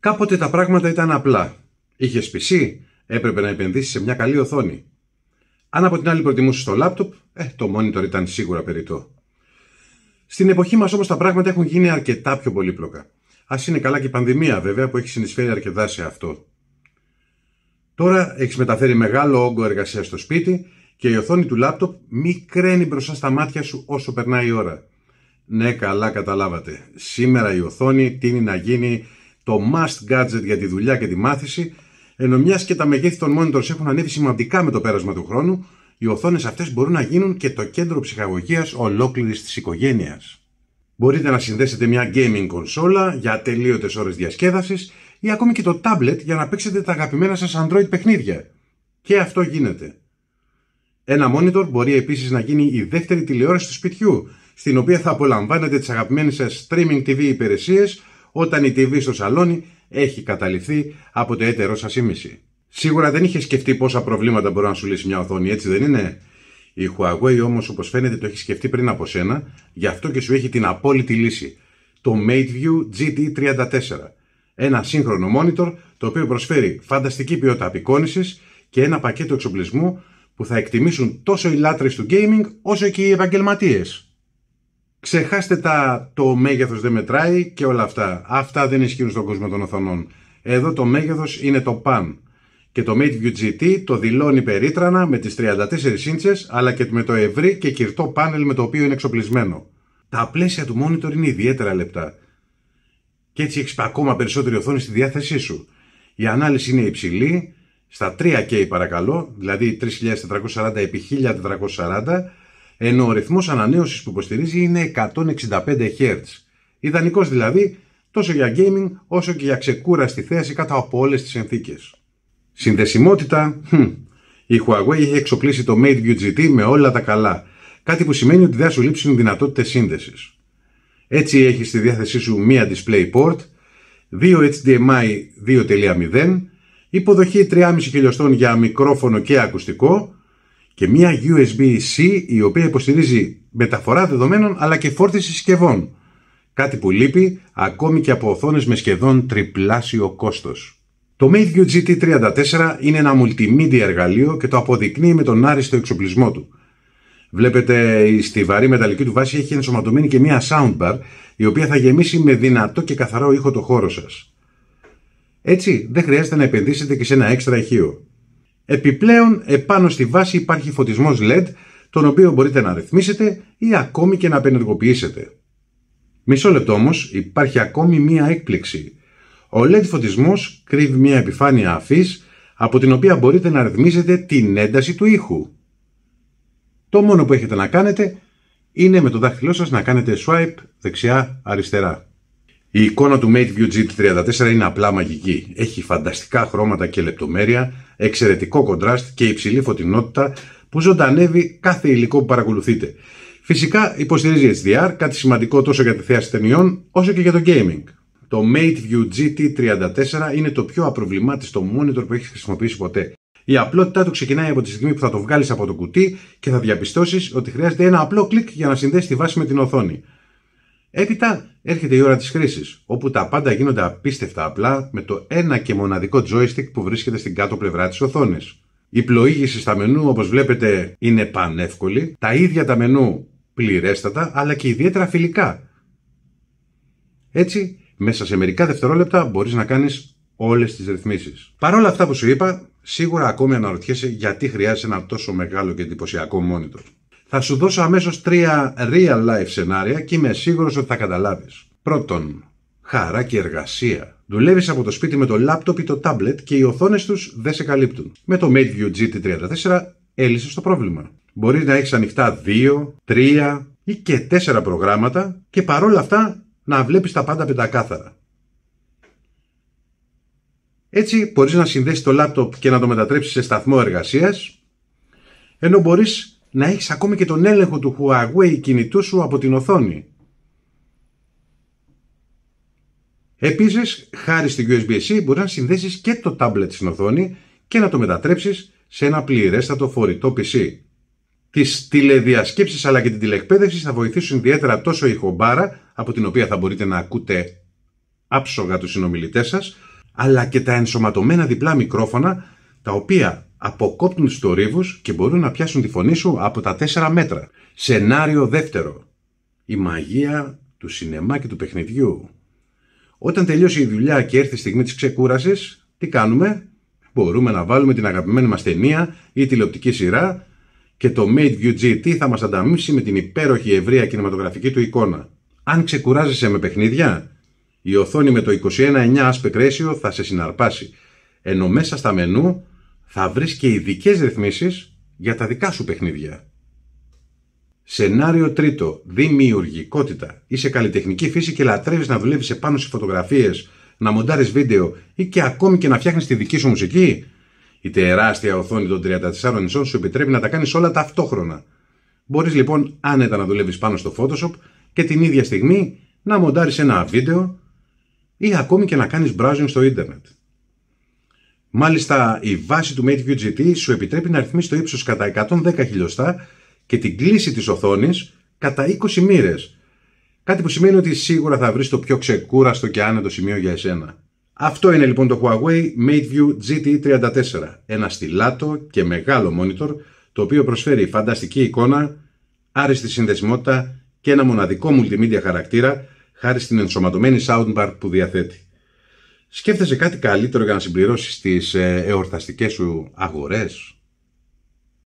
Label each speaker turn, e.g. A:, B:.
A: Κάποτε τα πράγματα ήταν απλά. Είχες PC, έπρεπε να επενδύσεις σε μια καλή οθόνη. Αν από την άλλη προτιμούσες το λάπτοπ, ε, το monitor ήταν σίγουρα περιττό. Στην εποχή μας όμως τα πράγματα έχουν γίνει αρκετά πιο πολύπλοκα. Ας είναι καλά και η πανδημία βέβαια που έχει συνεισφέρει αρκετά σε αυτό. Τώρα έχεις μεταφέρει μεγάλο όγκο εργασίας στο σπίτι και η οθόνη του λάπτοπ κραίνει μπροστά στα μάτια σου όσο περνάει η ώρα. Ναι, καλά καταλάβατε. Σήμερα η οθόνη τίνει να γίνει το must gadget για τη δουλειά και τη μάθηση, ενώ μιας και τα μεγέθη των monitors έχουν ανέβει σημαντικά με το πέρασμα του χρόνου, οι οθόνες αυτές μπορούν να γίνουν και το κέντρο ψυχαγωγίας ολόκληρης της οικογένειας. Μπορείτε να συνδέσετε μια gaming κονσόλα για ατελείωτες ώρες διασκέδασης ή ακόμη και το tablet για να παίξετε τα αγαπημένα σας Android παιχνίδια. Και αυτό γίνεται. Ένα monitor μπορεί επίσης να γίνει η δεύτερη τηλεόραση του σπιτιού, στην οποία θα απολαμβάνετε τις αγαπημένες σας streaming TV υπηρεσίες όταν η TV στο σαλόνι έχει καταληφθεί από το έτερο σας ήμιση. Σίγουρα δεν είχε σκεφτεί πόσα προβλήματα μπορεί να σου λύσει μια οθόνη, έτσι δεν είναι. Η Huawei όμως, όπως φαίνεται, το έχει σκεφτεί πριν από σένα, γι' αυτό και σου έχει την απόλυτη λύση. Το MateView GT34. Ένα σύγχρονο monitor το οποίο προσφέρει φανταστική ποιότητα απεικόνησης και ένα πακέτο εξοπλισμού που θα εκτιμήσουν τόσο οι λάτρες του gaming όσο και οι επαγγελματίες. Ξεχάστε τα το μέγεθος δεν μετράει και όλα αυτά. Αυτά δεν ισχύουν στον κόσμο των οθονών. Εδώ το μέγεθος είναι το παν. Και το MateView GT το δηλώνει περίτρανα με τις 34 ίντσες αλλά και με το ευρύ και κυρτό πάνελ με το οποίο είναι εξοπλισμένο. Τα πλαίσια του monitor είναι ιδιαίτερα λεπτά. Και έτσι έχεις ακόμα περισσότερη οθόνη στη διάθεσή σου. Η ανάλυση είναι υψηλή, στα 3K παρακαλώ, δηλαδή 3440 x 1440 ενώ ο ρυθμός ανανέωσης που υποστηρίζει είναι 165 Hz. Ιδανικός δηλαδή τόσο για gaming όσο και για ξεκούραστη θέαση κάτω από όλες τις συνθήκες. Συνδεσιμότητα, η Huawei έχει εξοπλίσει το MateView GT με όλα τα καλά, κάτι που σημαίνει ότι δεν σου λείψουν δυνατότητες σύνδεσης. Έτσι έχει στη διάθεσή σου μία DisplayPort, 2 HDMI 2.0, υποδοχή 3,5 χιλιοστών για μικρόφωνο και ακουστικό, και μία USB-C η οποία υποστηρίζει μεταφορά δεδομένων αλλά και φόρτιση συσκευών. Κάτι που λείπει ακόμη και από οθόνες με σχεδόν τριπλάσιο κόστος. Το MateView GT34 είναι ένα multimedia εργαλείο και το αποδεικνύει με τον άριστο εξοπλισμό του. Βλέπετε η στιβαρή μεταλλική του βάση έχει ενσωματωμένη και μία soundbar η οποία θα γεμίσει με δυνατό και καθαρό ήχο το χώρο σας. Έτσι δεν χρειάζεται να επενδύσετε και σε ένα έξτρα ηχείο. Επιπλέον, επάνω στη βάση υπάρχει φωτισμός LED, τον οποίο μπορείτε να ρυθμίσετε ή ακόμη και να απενεργοποιήσετε. Μισό λεπτό όμως, υπάρχει ακόμη μία έκπληξη. Ο LED φωτισμός κρύβει μία επιφάνεια αφής, από την οποία μπορείτε να ρυθμίσετε την ένταση του ήχου. Το μόνο που έχετε να κάνετε είναι με το δάχτυλό σας να κάνετε swipe δεξιά-αριστερά. Η εικόνα του MateView gt 34 είναι απλά μαγική. Έχει φανταστικά χρώματα και λεπτομέρεια εξαιρετικό κοντράστ και υψηλή φωτεινότητα που ζωντανεύει κάθε υλικό που παρακολουθείτε. Φυσικά υποστηρίζει HDR, κάτι σημαντικό τόσο για τη θέαση ταινιών όσο και για το gaming. Το MateView GT34 είναι το πιο απροβλημάτιστο monitor που έχεις χρησιμοποιήσει ποτέ. Η απλότητά του ξεκινάει από τη στιγμή που θα το βγάλεις από το κουτί και θα διαπιστώσεις ότι χρειάζεται ένα απλό κλικ για να συνδέσει τη βάση με την οθόνη. Έπειτα έρχεται η ώρα της χρήσης, όπου τα πάντα γίνονται απίστευτα απλά με το ένα και μοναδικό joystick που βρίσκεται στην κάτω πλευρά της οθόνης. Η πλοήγηση στα μενού, όπως βλέπετε, είναι πανεύκολη, τα ίδια τα μενού πληρέστατα, αλλά και ιδιαίτερα φιλικά. Έτσι, μέσα σε μερικά δευτερόλεπτα μπορείς να κάνεις όλες τις ρυθμίσεις. Παρ' όλα αυτά που σου είπα, σίγουρα ακόμη αναρωτιέσαι γιατί χρειάζεσαι ένα τόσο μεγάλο και εντυπωσιακό monitor. Θα σου δώσω αμέσως τρία real life σενάρια και είμαι σίγουρος ότι θα καταλάβεις. Πρώτον, χαρά και εργασία. Δουλεύεις από το σπίτι με το λάπτοπ ή το τάμπλετ και οι οθόνες τους δεν σε καλύπτουν. Με το MateView GT34 έλυσες το πρόβλημα. Μπορείς να έχεις ανοιχτά 2, 3 ή και 4 προγράμματα και παρόλα αυτά να βλέπεις τα πάντα πεντακάθαρα. Έτσι μπορείς να συνδέσεις το λάπτοπ και να το μετατρέψεις σε σταθμό εργασίας, ενώ μπορείς να έχεις ακόμη και τον έλεγχο του Huawei κινητού σου από την οθόνη. Επίσης, χάρη στην USB-C μπορεί να συνδέσεις και το tablet στην οθόνη και να το μετατρέψεις σε ένα πληρέστατο φορητό PC. Τις τηλεδιασκέψεις αλλά και την τηλεκπαίδευση θα βοηθήσουν ιδιαίτερα τόσο η χομπάρα, από την οποία θα μπορείτε να ακούτε άψογα τους συνομιλητές σας, αλλά και τα ενσωματωμένα διπλά μικρόφωνα, τα οποία αποκόπτουν του θορύβους και μπορούν να πιάσουν τη φωνή σου από τα 4 μέτρα. Σενάριο δεύτερο. Η μαγεία του σινεμά και του παιχνιδιού. Όταν τελειώσει η δουλειά και έρθει η στιγμή της ξεκούρασης, τι κάνουμε. Μπορούμε να βάλουμε την αγαπημένη μας ταινία ή τηλεοπτική σειρά και το Made View GT θα μας ανταμείψει με την υπέροχη ευρεία κινηματογραφική του εικόνα. Αν ξεκουράζεσαι με παιχνίδια, η οθόνη με το 21-9 aspect ratio θα σε συναρπάσει. Ενώ μέσα στα μενού θα βρεις και ειδικές ρυθμίσεις για τα δικά σου παιχνίδια. Σενάριο τρίτο. Δημιουργικότητα. Είσαι καλλιτεχνική φύση και λατρεύεις να δουλεύεις επάνω σε φωτογραφίες, να μοντάρεις βίντεο ή και ακόμη και να φτιάχνεις τη δική σου μουσική. Η τεράστια οθόνη των 34 νησών σου επιτρέπει να τα κάνεις όλα ταυτόχρονα. Μπορείς λοιπόν άνετα να δουλεύεις πάνω στο Photoshop και την ίδια στιγμή να μοντάρεις ένα βίντεο ή ακόμη και να κάνεις browsing στο ίντερνετ. Μάλιστα, η βάση του MateView GT σου επιτρέπει να ρυθμίσει το ύψος κατά 110 χιλιοστά και την κλίση της οθόνης κατά 20 μοίρες. Κάτι που σημαίνει ότι σίγουρα θα βρεις το πιο ξεκούραστο και άνετο σημείο για εσένα. Αυτό είναι λοιπόν το Huawei MateView GT34, ένα στυλάτο και μεγάλο monitor το οποίο προσφέρει φανταστική εικόνα, άριστη συνδεσιμότητα και ένα μοναδικό multimedia χαρακτήρα χάρη στην ενσωματωμένη soundbar που διαθέτει. Σκέφτεσαι κάτι καλύτερο για να συμπληρώσεις τις ε, εορταστικές σου αγορές.